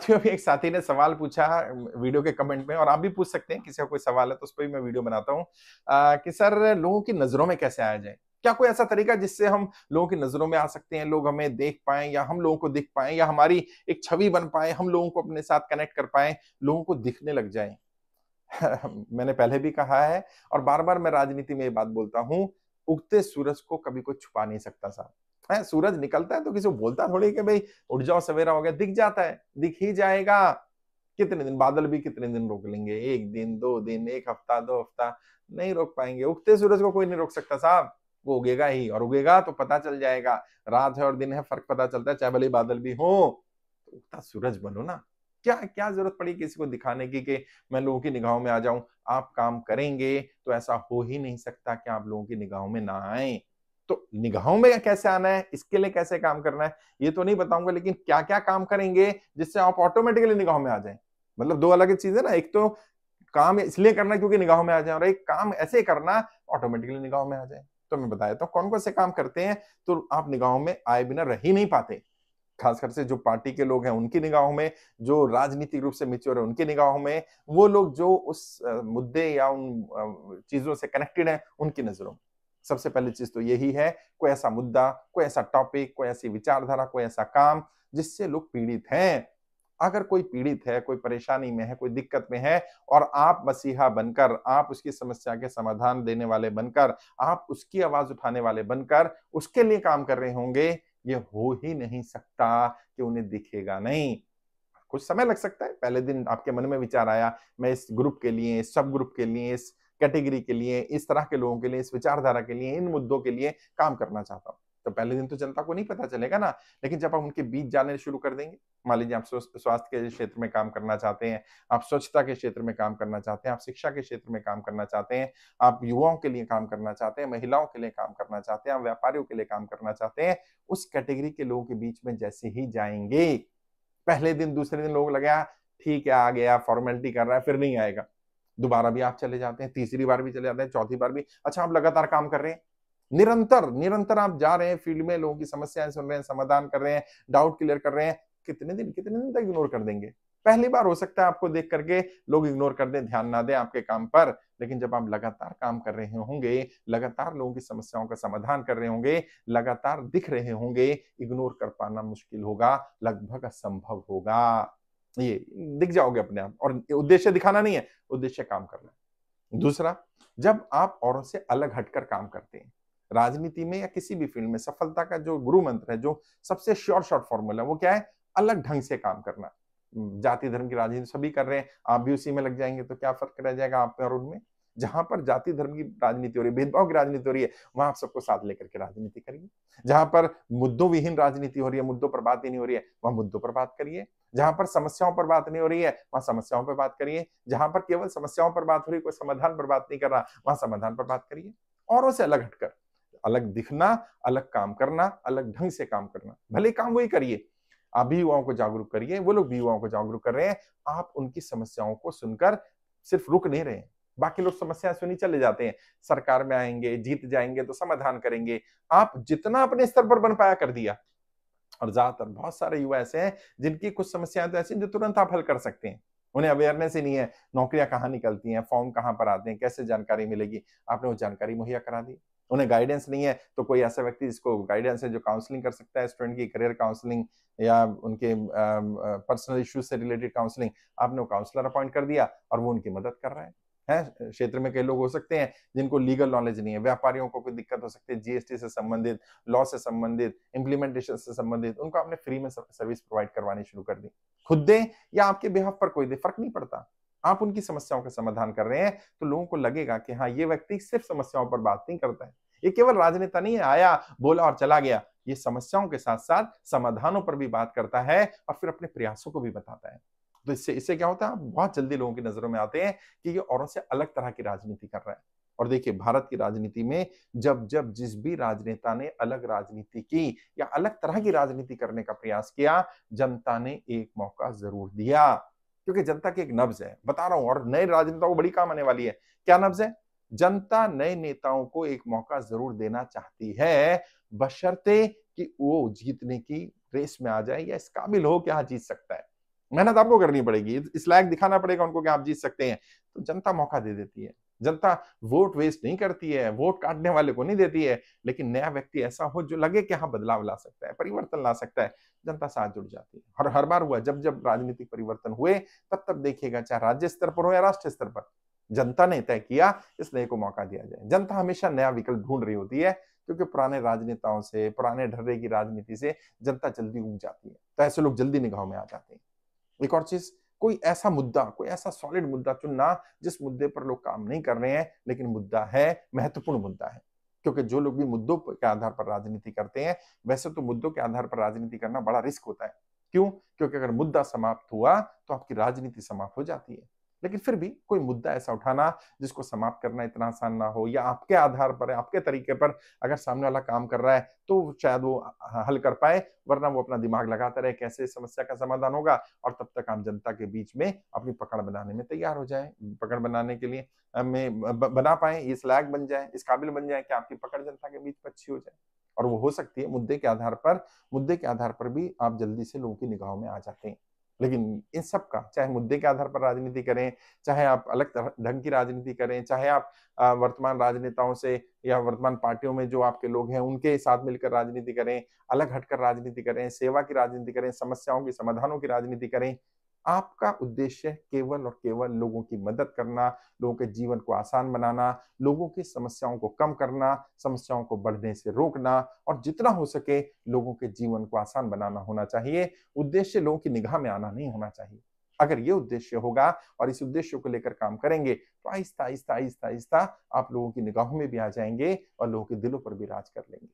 साथियों एक साथी ने सवाल पूछा वीडियो के कमेंट में और आप भी पूछ सकते हैं किसी का कोई सवाल है तो उस पर भी मैं वीडियो बनाता हूँ कि सर लोगों की नजरों में कैसे आया जाए क्या कोई ऐसा तरीका जिससे हम लोगों की नजरों में आ सकते हैं लोग हमें देख पाए या हम लोगों को दिख पाए या हमारी एक छवि बन पाए हम लोगों को अपने साथ कनेक्ट कर पाए लोगों को दिखने लग जाए मैंने पहले भी कहा है और बार बार मैं राजनीति में ये बात बोलता हूँ उगते सूरज को कभी कोई छुपा नहीं सकता साहब है सूरज निकलता है तो किसी को बोलता थोड़ी कि भाई उठ जाओ सवेरा हो गया दिख जाता है दिख ही जाएगा कितने दिन बादल भी कितने दिन रोक लेंगे एक दिन दो दिन एक हफ्ता दो हफ्ता नहीं रोक पाएंगे उगते सूरज को कोई नहीं रोक सकता साहब वो उगेगा ही और उगेगा तो पता चल जाएगा रात है और दिन है फर्क पता चलता है चाहे भले बादल भी हो तो उगता सूरज बनो ना क्या क्या जरूरत पड़ी किसी को दिखाने की कि मैं लोगों की निगाहों में आ जाऊं आप काम करेंगे तो ऐसा हो ही नहीं सकता कि आप लोगों की निगाहों में ना आए तो निगाहों में कैसे आना है इसके लिए कैसे काम करना है ये तो नहीं बताऊंगा लेकिन क्या क्या काम करेंगे जिससे आप ऑटोमेटिकली निगाहों में आ जाए मतलब दो अलग चीज है ना एक तो काम इसलिए करना क्योंकि निगाहों में आ जाए और एक काम ऐसे करना ऑटोमेटिकली निगाहों में आ जाए तो मैं बताया तो कौन कौन से काम करते हैं तो आप निगाहों में आए बिना रह ही नहीं पाते खासकर से जो पार्टी के लोग हैं उनकी निगाहों में जो राजनीतिक रूप से मिच्योर है उनकी निगाहों में वो लोग जो उस मुद्दे या उन चीजों से कनेक्टेड है उनकी नजरों में सबसे पहली चीज तो यही है कोई ऐसा मुद्दा कोई ऐसा टॉपिक कोई ऐसी विचारधारा कोई ऐसा काम जिससे लोग पीड़ित हैं अगर कोई पीड़ित है कोई परेशानी में है कोई दिक्कत में है और आप मसीहा बनकर आप उसकी समस्या के समाधान देने वाले बनकर आप उसकी आवाज उठाने वाले बनकर उसके लिए काम कर रहे होंगे ये हो ही नहीं सकता कि उन्हें दिखेगा नहीं कुछ समय लग सकता है पहले दिन आपके मन में विचार आया मैं इस ग्रुप के लिए इस सब ग्रुप के लिए इस कैटेगरी के लिए इस तरह के लोगों के लिए इस विचारधारा के लिए इन मुद्दों के लिए काम करना चाहता हूँ तो पहले दिन तो जनता को नहीं पता चलेगा ना लेकिन जब आप उनके बीच जाने शुरू कर देंगे मान लीजिए आप स्वास्थ्य के क्षेत्र में काम करना चाहते हैं आप स्वच्छता के क्षेत्र में काम करना चाहते हैं आप शिक्षा के क्षेत्र में काम करना चाहते हैं आप युवाओं के लिए काम करना चाहते हैं महिलाओं के लिए काम करना चाहते हैं आप व्यापारियों के लिए काम करना चाहते हैं उस कैटेगरी के लोगों के बीच में जैसे ही जाएंगे पहले दिन दूसरे दिन लोग लगे हाँ, ठीक है आ गया फॉर्मेलिटी कर रहा है फिर नहीं आएगा दोबारा भी आप चले जाते हैं तीसरी बार भी चले जाते हैं चौथी बार भी अच्छा आप लगातार काम कर रहे हैं निरंतर निरंतर आप जा रहे हैं फील्ड में लोगों की समस्याएं सुन रहे हैं समाधान कर रहे हैं डाउट क्लियर कर रहे हैं कितने दिन कितने दिन तक इग्नोर कर देंगे पहली बार हो सकता है आपको देख करके लोग इग्नोर कर दें ध्यान ना दें आपके काम पर लेकिन जब आप लगातार काम कर रहे होंगे लगातार लोगों की समस्याओं का समाधान कर रहे होंगे लगातार दिख रहे होंगे इग्नोर कर पाना मुश्किल होगा लगभग असंभव होगा ये दिख जाओगे अपने आप और उद्देश्य दिखाना नहीं है उद्देश्य काम करना दूसरा जब आप औरों से अलग हटकर काम करते हैं राजनीति में या किसी भी फील्ड में सफलता का जो गुरु मंत्र है जो सबसे श्योर शॉर्ट फॉर्मूला वो क्या है अलग ढंग से काम करना जाति धर्म की राजनीति सभी कर रहे हैं आप भी उसी में लग जाएंगे तो क्या फर्क रह जाएगा आप में और उनमें जहां पर जाति धर्म की राजनीति हो रही है भेदभाव की राजनीति हो रही है वहां आप सबको साथ लेकर के राजनीति करिए जहां पर मुद्दों विहीन राजनीति हो रही है मुद्दों पर बात ही नहीं हो रही है वहां मुद्दों पर बात करिए जहां पर समस्याओं पर बात नहीं हो रही है वहां समस्याओं पर बात करिए जहां पर केवल समस्याओं पर बात हो रही है कोई समाधान पर बात नहीं कर रहा वहां समाधान पर बात करिए और उसे अलग हटकर अलग दिखना अलग काम करना अलग ढंग से काम करना भले काम वही करिए आप भी युवाओं को जागरूक करिए वो लोग भी युवाओं को जागरूक कर रहे हैं आप उनकी समस्याओं को सुनकर सिर्फ रुक नहीं रहे हैं बाकी लोग समस्या सुनी चले जाते हैं सरकार में आएंगे जीत जाएंगे तो समाधान करेंगे आप जितना अपने स्तर पर बन पाया कर दिया और ज्यादातर बहुत सारे युवा ऐसे हैं जिनकी कुछ समस्याएं तो ऐसी जो तुरंत आप हल कर सकते हैं उन्हें अवेयरनेस ही नहीं है नौकरियां कहाँ निकलती हैं फॉर्म कहाँ पर आते हैं कैसे जानकारी मिलेगी आपने वो जानकारी मुहैया करा दी उन्हें गाइडेंस नहीं है तो कोई ऐसा व्यक्ति जिसको गाइडेंस है जो काउंसलिंग कर सकता है स्टूडेंट की करियर काउंसलिंग या उनके पर्सनल इश्यूज से रिलेटेड काउंसलिंग आपने वो काउंसलर अपॉइंट कर दिया और वो उनकी मदद कर रहा है है क्षेत्र में कई लोग हो सकते हैं जिनको लीगल नॉलेज नहीं है व्यापारियों को कोई दिक्कत हो सकती है जीएसटी से संबंधित लॉ से संबंधित इम्प्लीमेंटेशन से संबंधित उनको आपने फ्री में सर्विस प्रोवाइड करवानी शुरू कर दी खुद दे या आपके बिहाफ पर कोई दे फर्क नहीं पड़ता आप उनकी समस्याओं का समाधान कर रहे हैं तो लोगों को लगेगा कि हाँ ये व्यक्ति सिर्फ समस्याओं पर बात नहीं करता है ये केवल राजनेता नहीं है आया बोला और चला गया ये समस्याओं के साथ साथ समाधानों पर भी बात करता है और फिर अपने प्रयासों को भी बताता है तो इससे इससे क्या होता है बहुत जल्दी लोगों की नजरों में आते हैं कि ये औरों से अलग तरह की राजनीति कर रहा है और देखिए भारत की राजनीति में जब जब जिस भी राजनेता ने अलग राजनीति की या अलग तरह की राजनीति करने का प्रयास किया जनता ने एक मौका जरूर दिया क्योंकि जनता की एक नब्ज है बता रहा हूं और नए राजनेताओं को बड़ी काम आने वाली है क्या नब्ज है जनता नए नेताओं को एक मौका जरूर देना चाहती है बशर्ते कि वो जीतने की रेस में आ जाए या इस काबिल हो कि हाँ जीत सकता है मेहनत आपको करनी पड़ेगी इस लायक दिखाना पड़ेगा उनको कि आप जीत सकते हैं तो जनता मौका दे देती है जनता वोट वेस्ट नहीं करती है वोट काटने वाले को नहीं देती है लेकिन नया व्यक्ति ऐसा हो जो लगे कि हाँ बदलाव ला सकता है परिवर्तन ला सकता है जनता साथ जुड़ जाती है हर हर बार हुआ जब जब राजनीतिक परिवर्तन हुए तब तब देखिएगा चाहे राज्य स्तर पर हो या राष्ट्र स्तर पर जनता ने तय किया इस नए को मौका दिया जाए जनता हमेशा नया विकल्प ढूंढ रही होती है क्योंकि पुराने राजनेताओं से पुराने ढर्रे की राजनीति से जनता जल्दी उग जाती है तो ऐसे लोग जल्दी निगाहों में आ जाते हैं एक और चीज कोई ऐसा मुद्दा कोई ऐसा सॉलिड मुद्दा चुनना जिस मुद्दे पर लोग काम नहीं कर रहे हैं लेकिन मुद्दा है महत्वपूर्ण मुद्दा है क्योंकि जो लोग भी मुद्दों के आधार पर राजनीति करते हैं वैसे तो मुद्दों के आधार पर राजनीति करना बड़ा रिस्क होता है क्यों क्योंकि अगर मुद्दा समाप्त हुआ तो आपकी राजनीति समाप्त हो जाती है लेकिन फिर भी कोई मुद्दा ऐसा उठाना जिसको समाप्त करना इतना आसान ना हो या आपके आधार पर आपके तरीके पर अगर सामने वाला काम कर रहा है तो शायद वो हल कर पाए वरना वो अपना दिमाग लगाता रहे कैसे समस्या का समाधान होगा और तब तक आम जनता के बीच में अपनी पकड़ बनाने में तैयार हो जाए पकड़ बनाने के लिए में बना पाए ये स्लैग बन जाए इस काबिल बन जाए कि आपकी पकड़ जनता के बीच अच्छी हो जाए और वो हो सकती है मुद्दे के आधार पर मुद्दे के आधार पर भी आप जल्दी से लोगों की निगाहों में आ जाते हैं लेकिन इन सब का चाहे मुद्दे के आधार पर राजनीति करें चाहे आप अलग ढंग की राजनीति करें चाहे आप वर्तमान राजनेताओं से या वर्तमान पार्टियों में जो आपके लोग हैं उनके साथ मिलकर राजनीति करें अलग हटकर राजनीति करें सेवा की राजनीति करें समस्याओं की समाधानों की राजनीति करें आपका उद्देश्य केवल और केवल लोगों की मदद करना लोगों के जीवन को आसान बनाना लोगों की समस्याओं को कम करना समस्याओं को बढ़ने से रोकना और जितना हो सके लोगों के जीवन को आसान बनाना होना चाहिए उद्देश्य लोगों की निगाह में आना नहीं होना चाहिए अगर ये उद्देश्य होगा और इस उद्देश्य को लेकर काम करेंगे तो आहिस्ता आहिस्ता आहिस्ता आहिस्ता आप लोगों की निगाहों में भी आ जाएंगे और लोगों के दिलों पर भी राज कर लेंगे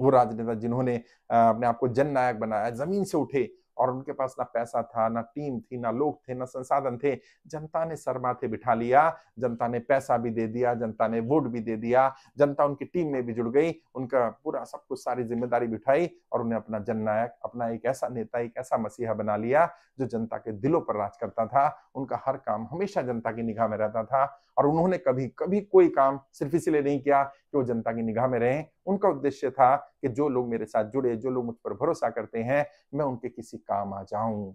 वो राजनेता जिन्होंने अपने आप को जन नायक बनाया जमीन से उठे और उनके पास ना पैसा था ना टीम थी ना लोग थे ना संसाधन थे जनता ने सर थे बिठा लिया जनता ने पैसा भी दे दिया जनता ने वोट भी दे दिया जनता उनकी टीम में भी जुड़ गई उनका पूरा सब कुछ सारी जिम्मेदारी बिठाई और उन्हें अपना जननायक अपना एक ऐसा नेता एक ऐसा मसीहा बना लिया जो जनता के दिलों पर राज करता था उनका हर काम हमेशा जनता की निगाह में रहता था और उन्होंने कभी कभी कोई काम सिर्फ इसीलिए नहीं किया कि वो जनता की निगाह में रहें उनका उद्देश्य था कि जो लोग मेरे साथ जुड़े जो लोग मुझ पर भरोसा करते हैं मैं उनके किसी काम आ जाऊं